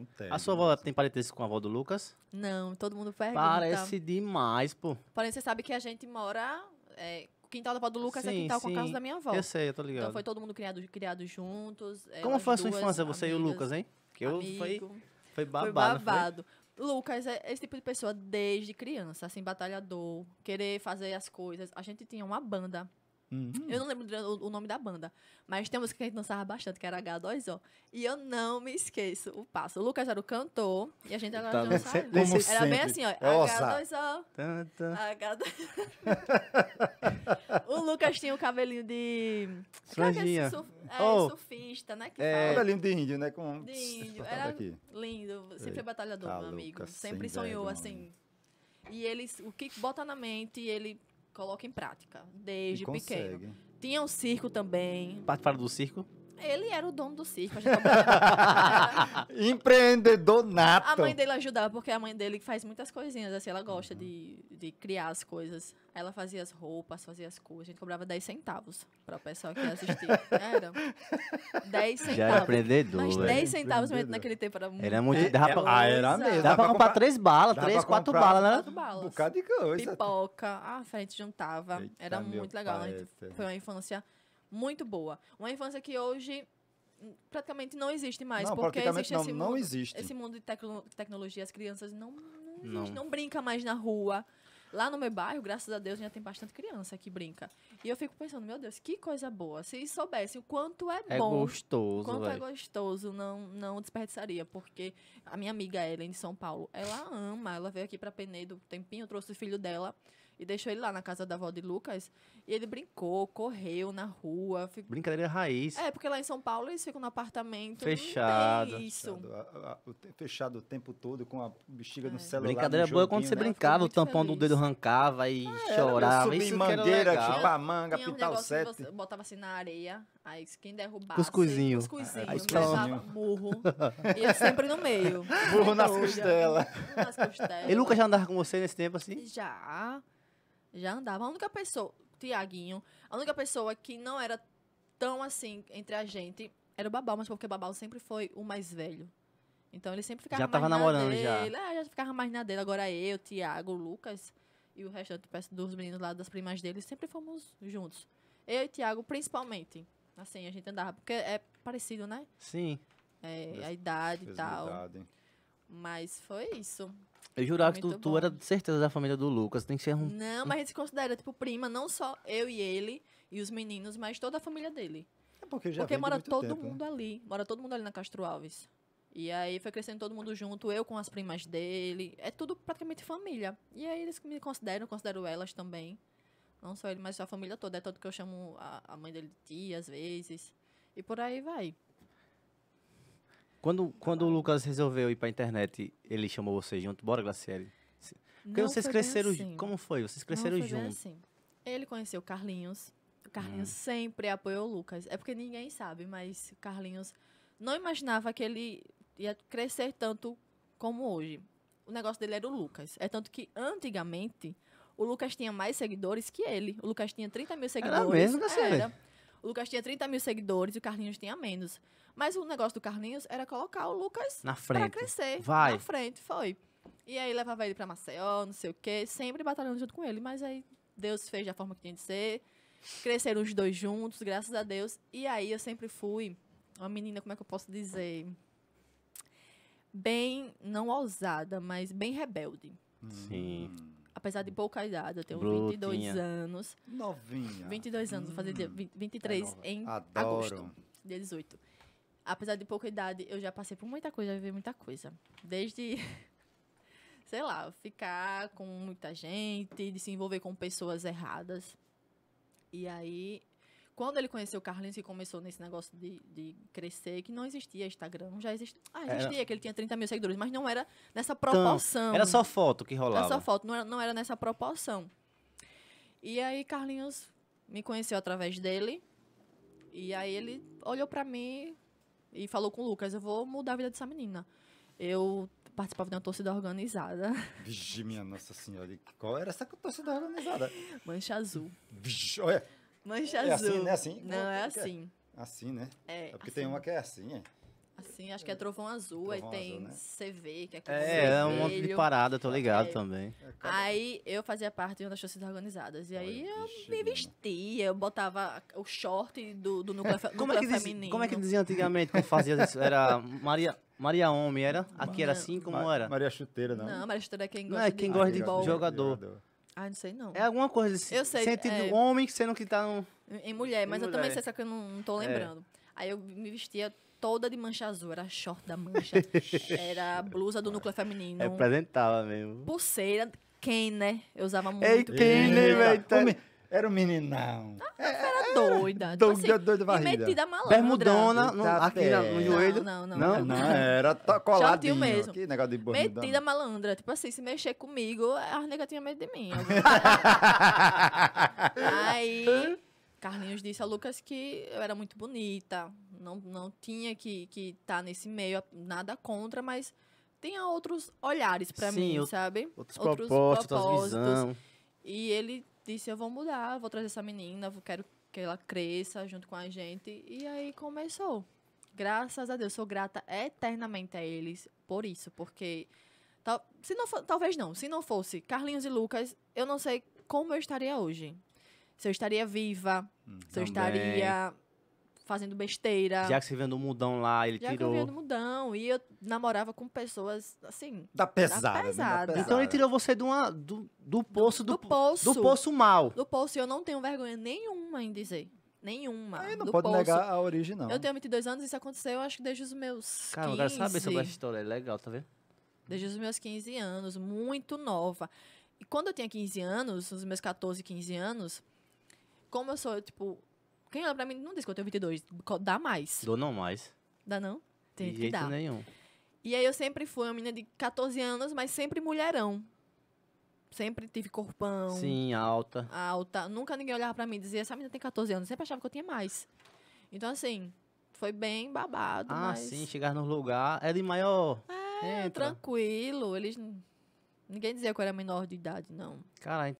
um tédio. A sua avó tem parentesco com a avó do Lucas? Não, todo mundo pergunta. Parece demais, pô. Porém, você sabe que a gente mora. É, o quintal da avó do Lucas é Sim, quintal com a casa da minha avó. Eu sei, eu tô ligado. Então foi todo mundo criado, criado juntos. é, Como foi a sua infância, você e o Lucas, hein? Que eu foi, foi babado. Foi babado. Lucas é esse tipo de pessoa desde criança, assim, batalhador, querer fazer as coisas. A gente tinha uma banda Uhum. Eu não lembro o, nome da banda, mas tem uma música que a gente dançava bastante, que era H2O. E eu não me esqueço o passo. O Lucas era o cantor e a gente era tá, dançava. Era bem assim, ó. H2O. É H2O. Lucas tinha o um cabelinho de. É é? Franjinha. é, oh, surfista, né? Que é, cabelinho de índio, né? Com... De índio. Tá era lindo. Tá sempre batalhador, meu amigo. Sempre sonhou assim. E ele, o que bota na mente, ele coloca em prática, desde pequeno. Tinha um circo também. Participaram do circo? Ele era o dono do circo. A gente Empreendedor nato. A mãe dele ajudava, porque a mãe dele faz muitas coisinhas, assim, ela gosta uhum. de, de criar as coisas. Ela fazia as roupas, fazia as coisas. A gente cobrava 10 centavos para o pessoal que assistia. Era. 10 centavos. Já era empreendedor. Mas 10 centavos mesmo naquele tempo era muito. Era muito. Dava é, é, pra, ah, era mesmo. Dava para comprar 3 balas, 3, 4 balas, né? 4 balas. Um bocado de coisa. Pipoca. Ah, a gente juntava. Eita, era muito legal. É foi uma infância muito boa. Uma infância que hoje hum, praticamente não existe mais, não, porque existe não, esse mundo, não existe. esse mundo de tecno tecnologia, as crianças não não, não. não brinca mais na rua. Lá no meu bairro, graças a Deus, já tem bastante criança que brinca. E eu fico pensando, meu Deus, que coisa boa. Se soubesse o quanto é, é bom. Gostoso, quanto véio. é gostoso, não, não desperdiçaria. Porque a minha amiga Ellen de São Paulo, ela ama, ela veio aqui para Penedo um tempinho, trouxe o filho dela e deixou ele lá na casa da avó de Lucas. E ele brincou, correu na rua. Fico... Brincadeira raiz. É, porque lá em São Paulo eles ficam no apartamento. Fechado. isso. Fechado, o tempo todo com a bexiga é. no celular. Brincadeira boa é quando você né? brincava, o tampão feliz. do dedo arrancava e é, chorava. Subir isso mangueira, chupar tipo, manga, Tinha pintar o sete. botava assim na areia. Aí quem derrubava. Cuscuzinho. Cuscuzinho. Aí, ah, é, levava burro. e eu sempre no meio. Burro nas costelas. Nas costelas. E Lucas já andava com você nesse tempo assim? Já. Já andava. A única pessoa, Tiaguinho, a única pessoa que não era tão assim entre a gente era o Babal, mas porque o Babal sempre foi o mais velho. Então ele sempre ficava já tava namorando dele. já. É, já ficava mais na dele. Agora eu, Tiago, Lucas e o restante dos meninos lá das primas dele sempre fomos juntos. Eu e Tiago principalmente. Assim, a gente andava porque é parecido, né? Sim. É, a idade e tal. Idade. Mas foi isso. Eu jurava que tu, tu era de certeza da família do Lucas, tem que ser um. Não, mas a gente se considera, tipo, prima, não só eu e ele e os meninos, mas toda a família dele. É porque já Porque mora todo tempo, né? mundo né? ali. Mora todo mundo ali na Castro Alves. E aí foi crescendo todo mundo junto, eu com as primas dele. É tudo praticamente família. E aí eles me consideram, considero elas também. Não só ele, mas a família toda. É tanto que eu chamo a, a mãe dele de tia, às vezes. E por aí vai. Quando, quando o Lucas resolveu ir pra internet, ele chamou vocês junto, bora, Glacieri. Porque não vocês cresceram. Assim. Como foi? Vocês cresceram juntos. Assim. Ele conheceu o Carlinhos. O Carlinhos hum. sempre apoiou o Lucas. É porque ninguém sabe, mas o Carlinhos não imaginava que ele ia crescer tanto como hoje. O negócio dele era o Lucas. É tanto que antigamente o Lucas tinha mais seguidores que ele. O Lucas tinha 30 mil seguidores. Era mesmo, Gassere? Era. O Lucas tinha 30 mil seguidores e o Carlinhos tinha menos. Mas o negócio do Carlinhos era colocar o Lucas na frente. pra crescer. Vai. Na frente, foi. E aí levava ele pra Maceió, não sei o quê, sempre batalhando junto com ele. Mas aí Deus fez da forma que tinha de ser. Cresceram os dois juntos, graças a Deus. E aí eu sempre fui uma menina, como é que eu posso dizer? Bem, não ousada, mas bem rebelde. Sim apesar de pouca idade, eu tenho Brutinha. 22 anos. Novinha. 22 anos, vou fazer dia 20, 23 é em Adoro. agosto, dia 18. Apesar de pouca idade, eu já passei por muita coisa, já vivi muita coisa. Desde, sei lá, ficar com muita gente, de se envolver com pessoas erradas. E aí, quando ele conheceu o Carlinhos e começou nesse negócio de, de crescer, que não existia Instagram, já ah, existia. Ah, existia, era... que ele tinha 30 mil seguidores, mas não era nessa então, proporção. Então, era só foto que rolava. Era só foto, não era, não era nessa proporção. E aí Carlinhos me conheceu através dele. E aí ele olhou para mim e falou com o Lucas, eu vou mudar a vida dessa menina. Eu participava de uma torcida organizada. Vixe, minha Nossa Senhora, qual era essa torcida organizada? Mancha Azul. Vixe, olha. Mancha é assim, azul. Assim, né? Assim? Não, é, é, assim. É? Assim, né? É. é porque assim. tem uma que é assim, é. Assim, acho que é trovão azul, trovão aí azul, tem né? CV, que é aquele É, é um monte de parada, tô é, ligado é. também. É aí eu fazia parte de uma das torcidas organizadas. E aí eu me vestia, eu botava o short do, do núcleo, como núcleo é que feminino. Como é que dizia antigamente quando fazia isso? Era Maria... Maria Homem, era? Aqui era assim, como era? Maria Chuteira, não. Não, Maria Chuteira é quem gosta não, é quem de, gosta de jogador. jogador. Ah, não sei não. É alguma coisa assim. Eu sei. é, homem sendo que tá no... Em mulher, mas em eu também sei, só que eu não, não tô é. lembrando. É. Aí eu me vestia toda de mancha azul. Era short da mancha. era blusa do núcleo feminino. Representava mesmo. Pulseira, Ken, né? Eu usava muito. Ei, Ken, né, velho? Era um meninão. Ah, era doida. Tipo doida, assim, doida E metida malandra. Bermudona no, tá aqui no joelho. Não, não, não. Não, não, era coladinho. mesmo. Que negócio de bermudão. Metida malandra. Tipo assim, se mexer comigo, a nega tinha medo de mim. Aí... Carlinhos disse a Lucas que eu era muito bonita, não, não tinha que estar que tá nesse meio, nada contra, mas tinha outros olhares para mim, sabe? Outros, outros propósitos, outras visão. E ele disse, eu vou mudar, vou trazer essa menina, quero que ela cresça junto com a gente. E aí começou. Graças a Deus, sou grata eternamente a eles por isso, porque tal, se não for, talvez não, se não fosse Carlinhos e Lucas, eu não sei como eu estaria hoje. Se eu estaria viva, se eu estaria fazendo besteira. Já que você vendo o mudão lá, ele Já tirou. Já que eu vendo mudão. E eu namorava com pessoas, assim... Da pesada. Né? Da pesada. pesada. Então ele tirou você de uma, do, do poço... Do, do, do poço. Do poço mal. Do poço. E eu não tenho vergonha nenhuma em dizer. Nenhuma. Aí não pode poço. negar a origem, não. Eu tenho 22 anos e isso aconteceu, acho que desde os meus Cara, 15. Cara, eu quero saber sobre essa história. É legal, tá vendo? Desde os meus 15 anos. Muito nova. E quando eu tinha 15 anos, os meus 14, 15 anos... Como eu sou, tipo, quem olha pra mim não diz que eu tenho 22. Dá mais. Dou não mais. Dá não? Tem de jeito nenhum. E aí eu sempre fui uma menina de 14 anos, mas sempre mulherão. Sempre tive corpão. Sim, alta. Alta. Nunca ninguém olhava pra mim e dizia, essa menina tem 14 anos. sempre achava que eu tinha mais. Então, assim, foi bem babado. Ah, mas... sim, chegar no lugar. Era é de maior. É, Entra. tranquilo. Eles. Ninguém dizia que eu era menor de idade, não. Cara,